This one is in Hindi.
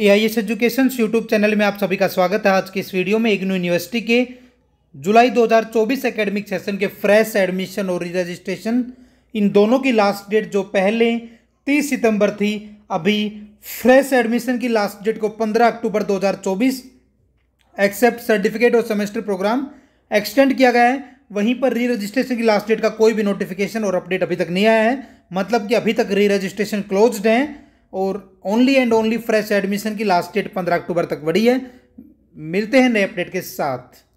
A I S education YouTube channel में आप सभी का स्वागत है आज की इस वीडियो में इग्नू यूनिवर्सिटी के जुलाई 2024 एकेडमिक सेशन के फ्रेश एडमिशन और रजिस्ट्रेशन इन दोनों की लास्ट डेट जो पहले 30 सितंबर थी अभी फ्रेश एडमिशन की लास्ट डेट को 15 अक्टूबर 2024 एक्सेप्ट सर्टिफिकेट और सेमेस्टर प्रोग्राम एक्सटेंड किया गया है वहीं पर री रजिस्ट्रेशन की लास्ट डेट का कोई भी नोटिफिकेशन और अपडेट अभी तक नहीं आया है मतलब कि अभी तक री रजिस्ट्रेशन क्लोज्ड है और only and only fresh admission की लास्ट डेट पंद्रह अक्टूबर तक बढ़ी है मिलते हैं नए अपडेट के साथ